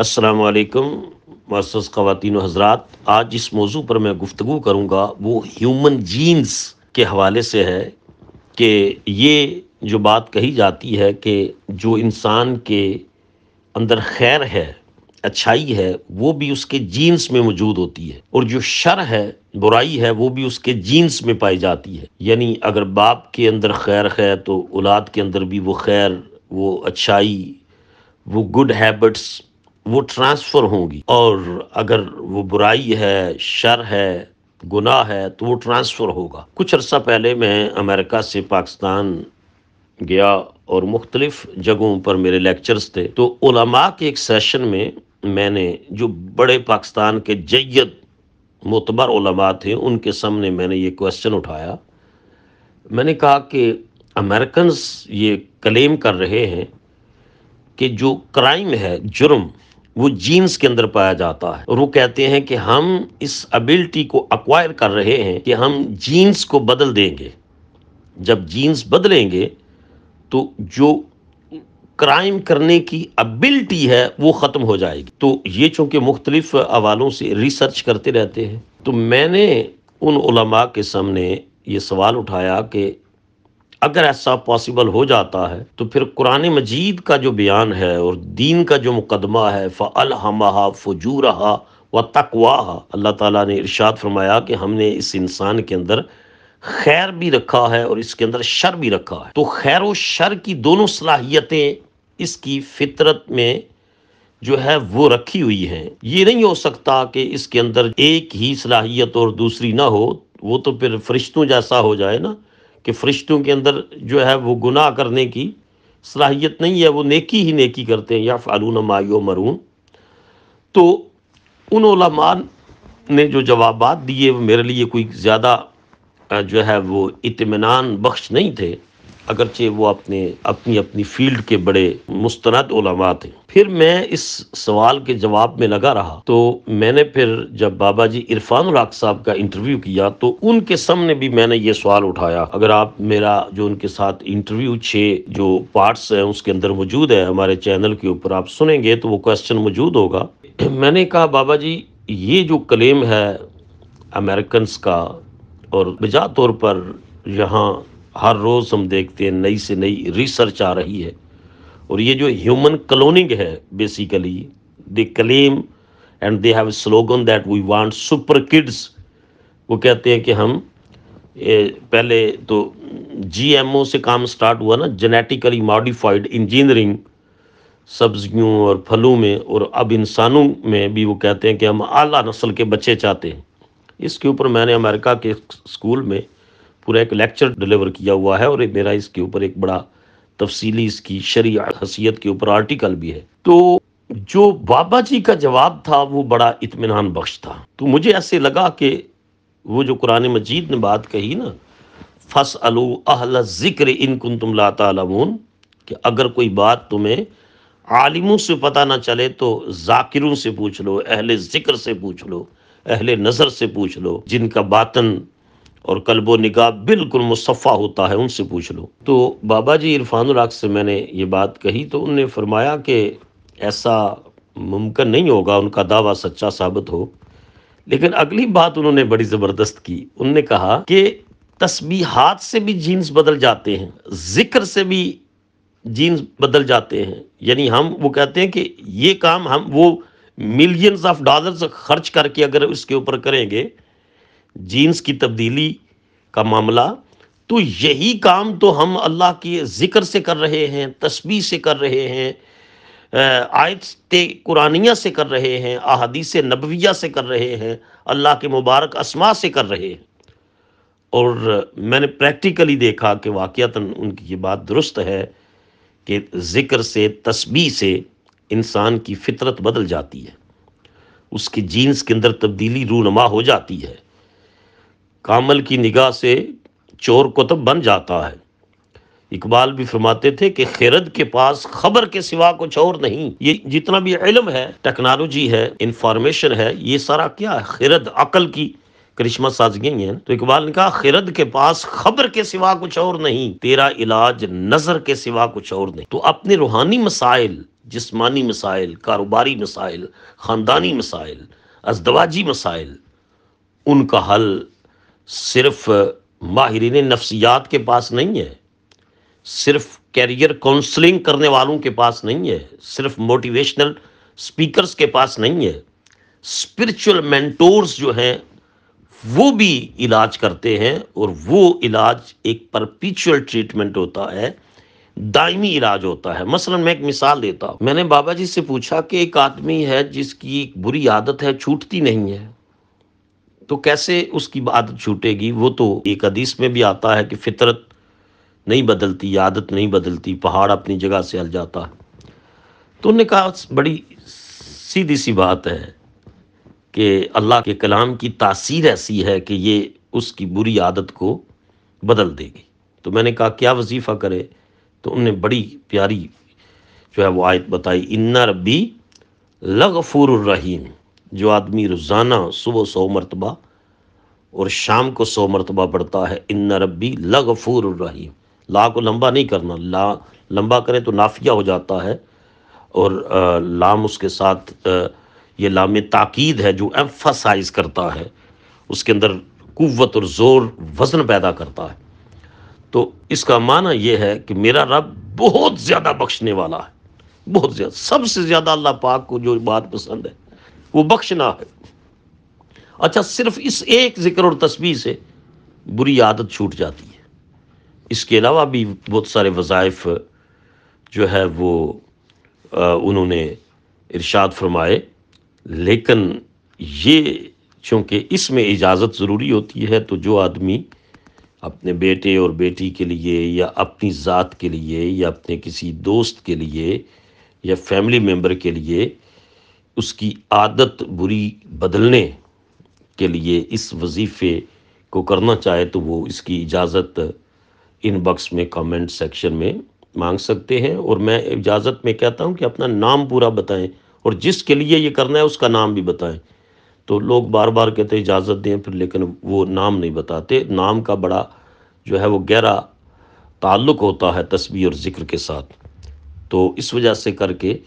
अस्सलाम वालेकुम मास्टर्स खातिन हजरात आज जिस मौजू पर मैं गुफ्तु करूँगा वो ह्यूमन जीन्स के हवाले से है कि ये जो बात कही जाती है कि जो इंसान के अंदर खैर है अच्छाई है वो भी उसके जीन्स में मौजूद होती है और जो शर है बुराई है वो भी उसके जीन्स में पाई जाती है यानी अगर बाप के अंदर खैर है तो औलाद के अंदर भी वो खैर वो अच्छाई वो गुड हैबिट्स वो ट्रांसफ़र होंगी और अगर वो बुराई है शर है गुनाह है तो वो ट्रांसफ़र होगा कुछ अरसा पहले मैं अमेरिका से पाकिस्तान गया और मुख्तलिफ जगहों पर मेरे लेक्चर्स थे तो उलमा के एक सेशन में मैंने जो बड़े पाकिस्तान के जैद मोतबर उलमा थे उनके सामने मैंने ये क्वेश्चन उठाया मैंने कहा कि अमेरिकन्स ये क्लेम कर रहे हैं कि जो क्राइम है जुर्म वो जीन्स के अंदर पाया जाता है और वो कहते हैं कि हम इस एबिलिटी को अक्वायर कर रहे हैं कि हम जीन्स को बदल देंगे जब जीन्स बदलेंगे तो जो क्राइम करने की एबिलिटी है वो ख़त्म हो जाएगी तो ये चूँकि मुख्तलिफ हवालों से रिसर्च करते रहते हैं तो मैंने उन उलमा के सामने ये सवाल उठाया कि अगर ऐसा पॉसिबल हो जाता है तो फिर कुरान मजीद का जो बयान है और दीन का जो मुकदमा है फ़ल हमा रहा व तकवा अल्लाह ताला ने इरशाद फरमाया कि हमने इस इंसान के अंदर खैर भी रखा है और इसके अंदर शर भी रखा है तो खैर व शर की दोनों सलाहियतें इसकी फितरत में जो है वो रखी हुई हैं ये नहीं हो सकता कि इसके अंदर एक ही सलाहियत और दूसरी ना हो वो तो फिर फरिश्तों जैसा हो जाए ना कि फ़रिश्तों के अंदर जो है वो गुनाह करने की सलाहियत नहीं है वो नेकी ही नेकी करते हैं या फ़ालून मायो मरून तो उन ने जो जवाब दिए वो मेरे लिए कोई ज़्यादा जो है वो इतमान बख्श नहीं थे अगरचे वो अपने अपनी अपनी फील्ड के बड़े मुस्तनद उलमा थे फिर मैं इस सवाल के जवाब में लगा रहा तो मैंने फिर जब बाबा जी इरफान राग साहब का इंटरव्यू किया तो उनके सामने भी मैंने ये सवाल उठाया अगर आप मेरा जो उनके साथ इंटरव्यू छः जो पार्ट्स हैं उसके अंदर मौजूद है हमारे चैनल के ऊपर आप सुनेंगे तो वो क्वेश्चन मौजूद होगा मैंने कहा बाबा जी ये जो क्लेम है अमेरिकन का और बजा तौर पर यहाँ हर रोज़ हम देखते हैं नई से नई रिसर्च आ रही है और ये जो ह्यूमन क्लोनिंग है basically they claim and they have slogan that we want super kids वो कहते हैं कि हम पहले तो जीएमओ से काम स्टार्ट हुआ ना जेनेटिकली मॉडिफाइड इंजीनियरिंग सब्जियों और फलों में और अब इंसानों में भी वो कहते हैं कि हम आला नस्ल के बच्चे चाहते हैं इसके ऊपर मैंने अमेरिका के स्कूल में पूरा एक लेक्चर डिलीवर किया हुआ है और मेरा इसके ऊपर एक बड़ा तफसीली इसकी शरी हसीियत के ऊपर आर्टिकल भी है तो जो बाबा जी का जवाब था वो बड़ा इतमान बख्श था तो मुझे ऐसे लगा कि वो जो कुरान मजीद ने बात कही ना फस अलो अहल ज़िक्र इन कुन तुम लातामून कि अगर कोई बात तुम्हें आलिमों से पता ना चले तो जाकिरों से पूछ लो अहले ज़िक्र से पूछ लो अहले नज़र से पूछ लो जिनका बातन और कल्ब निगाह बिल्कुल मुसफ़ा होता है उनसे पूछ लो तो बाबा जी इरफान राग से मैंने ये बात कही तो उनने फरमाया कि ऐसा मुमकिन नहीं होगा उनका दावा सच्चा साबित हो लेकिन अगली बात उन्होंने बड़ी ज़बरदस्त की उनने कहा कि तस्बीहात से भी जीन्स बदल जाते हैं जिक्र से भी जीन्स बदल जाते हैं यानी हम वो कहते हैं कि ये काम हम वो मिलियंस ऑफ डॉलर्स खर्च करके अगर उसके ऊपर करेंगे जीन्स की तब्दीली का मामला तो यही काम तो हम अल्लाह के ज़िक्र से कर रहे हैं तस्वीर से कर रहे हैं आयत कुरानिया से कर रहे हैं अहदीस नबविया से कर रहे हैं अल्लाह के मुबारक असमा से कर रहे हैं और मैंने प्रैक्टिकली देखा कि वाक़ता उनकी ये बात दुरुस्त है कि ज़िक्र से तस्बी से इंसान की फितरत बदल जाती है उसके जीन्स के अंदर तब्दीली रूनमा हो जाती है कामल की निगाह से चोर को तब बन जाता है इकबाल भी फरमाते थे कि खैरत के पास खबर के सिवा कुछ और नहीं ये जितना भी इलम है टेक्नोलॉजी है इंफॉर्मेशन है ये सारा क्या है खिरद अकल की करिश्मा साजगी है तो इकबाल ने कहा खैरत के पास खबर के सिवा कुछ और नहीं तेरा इलाज नजर के सिवा कुछ और नहीं तो अपने रूहानी मसाइल जिसमानी मसाइल कारोबारी मसाइल ख़ानदानी मसाइल अजदवाजी मसाइल उनका हल सिर्फ माहरीन नफ्सियात के पास नहीं है सिर्फ कैरियर काउंसलिंग करने वालों के पास नहीं है सिर्फ मोटिवेशनल स्पीकर्स के पास नहीं है स्पिरिचुअल मेंटोर्स जो हैं वो भी इलाज करते हैं और वो इलाज एक परपिचुअल ट्रीटमेंट होता है दायमी इलाज होता है मसलन मैं एक मिसाल देता हूँ मैंने बाबा जी से पूछा कि एक आदमी है जिसकी एक बुरी आदत है छूटती नहीं है तो कैसे उसकी आदत छूटेगी वो तो एक हदीस में भी आता है कि फितरत नहीं बदलती आदत नहीं बदलती पहाड़ अपनी जगह से हल जाता तो उन्होंने कहा बड़ी सीधी सी बात है कि अल्लाह के कलाम की तासीर ऐसी है कि ये उसकी बुरी आदत को बदल देगी तो मैंने कहा क्या वजीफ़ा करे तो उनने बड़ी प्यारी जो है वो आयत बताई इन्ना रबी लगफूर रहीम जो आदमी रोज़ाना सुबह सौ मरतबा और शाम को सौ मरतबा पढ़ता है इन रबी लगफूर रहीम ला को लंबा नहीं करना ला लंबा करें तो नाफिया हो जाता है और आ, लाम उसके साथ आ, ये लाम ताकीद है जो एम्फासाइज करता है उसके अंदर कुत और ज़ोर वज़न पैदा करता है तो इसका माना यह है कि मेरा रब बहुत ज़्यादा बख्शने वाला है बहुत ज़्यादा सबसे ज़्यादा अल्लाह पाक को जो बात पसंद है वो बख्शना है अच्छा सिर्फ इस एक जिक्र और तस्वीर से बुरी आदत छूट जाती है इसके अलावा भी बहुत सारे वज़ाइफ जो है वो आ, उन्होंने इरशाद फरमाए लेकिन ये चूँकि इसमें इजाज़त ज़रूरी होती है तो जो आदमी अपने बेटे और बेटी के लिए या अपनी ज़ात के लिए या अपने किसी दोस्त के लिए या फैमिली मेम्बर के लिए उसकी आदत बुरी बदलने के लिए इस वजीफ़े को करना चाहे तो वो इसकी इजाज़त इन बक्स में कमेंट सेक्शन में मांग सकते हैं और मैं इजाज़त में कहता हूँ कि अपना नाम पूरा बताएं और जिसके लिए ये करना है उसका नाम भी बताएं तो लोग बार बार कहते हैं इजाज़त दें फिर लेकिन वो नाम नहीं बताते नाम का बड़ा जो है वो गहरा ताल्लुक़ होता है तस्वीर और ज़िक्र के साथ तो इस वजह से करके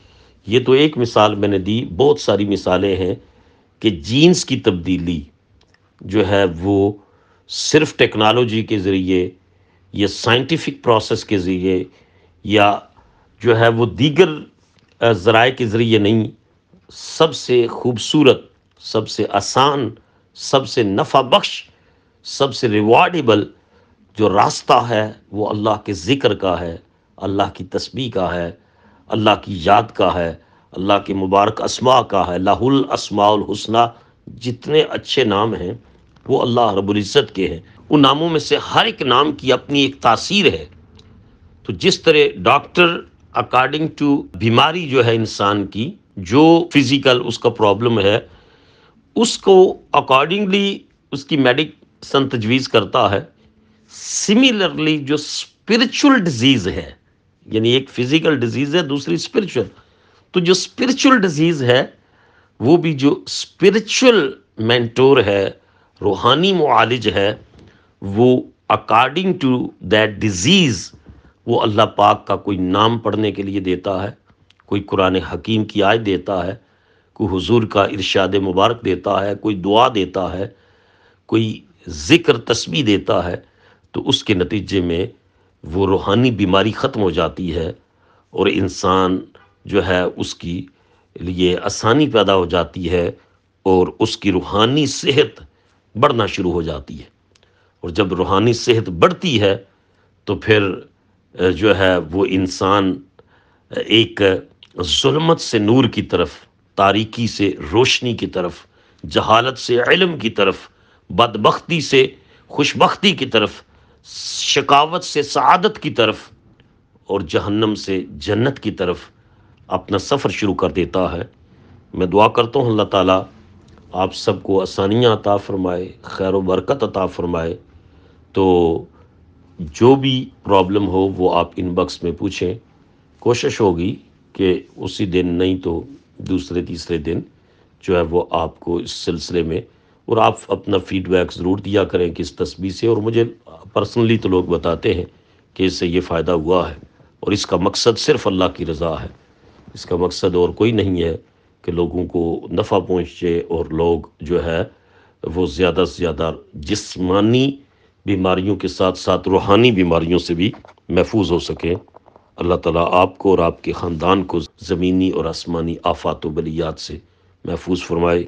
ये तो एक मिसाल मैंने दी बहुत सारी मिसालें हैं कि जीन्स की तब्दीली जो है वो सिर्फ टेक्नोलॉजी के ज़रिए या साइंटिफिक प्रोसेस के ज़रिए या जो है वो दीगर ज़राए के ज़रिए नहीं सबसे खूबसूरत सबसे आसान सबसे नफ़ा बख्श सबसे रिवार्डेबल जो रास्ता है वो अल्लाह के ज़िक्र का है अल्लाह की तस्बी का है अल्लाह की याद का है अल्लाह के मुबारक असमा का है लाहुल असमाउल हुसना जितने अच्छे नाम हैं वो अल्लाह रबुल्ज़त के हैं उन नामों में से हर एक नाम की अपनी एक तासीर है तो जिस तरह डॉक्टर अकॉर्डिंग टू बीमारी जो है इंसान की जो फिज़िकल उसका प्रॉब्लम है उसको अकॉर्डिंगली उसकी मेडिक तजवीज़ करता है सिमिलरली जो स्पिरिचुअल डिजीज़ है यानी एक फिजिकल डिजीज है दूसरी स्पिरिचुअल तो जो स्पिरिचुअल डिजीज है वो भी जो स्पिरिचुअल मेंटोर है रूहानी मालिज है वो अकॉर्डिंग टू दैट डिजीज़ वो अल्लाह पाक का कोई नाम पढ़ने के लिए देता है कोई कुरान हकीम की आय देता है कोई हुजूर का इरशाद मुबारक देता है कोई दुआ देता है कोई ज़िक्र तस्वी देता है तो उसके नतीजे में वो रूहानी बीमारी ख़त्म हो जाती है और इंसान जो है उसकी लिए आसानी पैदा हो जाती है और उसकी रूहानी सेहत बढ़ना शुरू हो जाती है और जब रूहानी सेहत बढ़ती है तो फिर जो है वो इंसान एक जुलमत से नूर की तरफ तारीकी से रोशनी की तरफ जहालत से इलम की तरफ बदबख्ती से खुशबख्ती की तरफ शिकावत से सआदत की तरफ और जहन्नम से जन्नत की तरफ अपना सफ़र शुरू कर देता है मैं दुआ करता हूँ अल्लाह ताला आप सबको आसानियाँ अता फ़रमाए खैर बरकत अता फ़रमाए तो जो भी प्रॉब्लम हो वो आप इनबॉक्स में पूछें कोशिश होगी कि उसी दिन नहीं तो दूसरे तीसरे दिन जो है वो आपको इस सिलसिले में और आप अपना फीडबैक ज़रूर दिया करें कि इस तस्वीर से और मुझे पर्सनली तो लोग बताते हैं कि इससे ये फ़ायदा हुआ है और इसका मकसद सिर्फ अल्लाह की रज़ा है इसका मकसद और कोई नहीं है कि लोगों को नफ़ा पहुँचे और लोग जो है वो ज़्यादा से ज़्यादा जिसमानी बीमारियों के साथ साथ रूहानी बीमारियों से भी महफूज हो सकें अल्लाह ताला आपको और आपके ख़ानदान को ज़मीनी और आसमानी आफात बलियात से महफूज फरमाए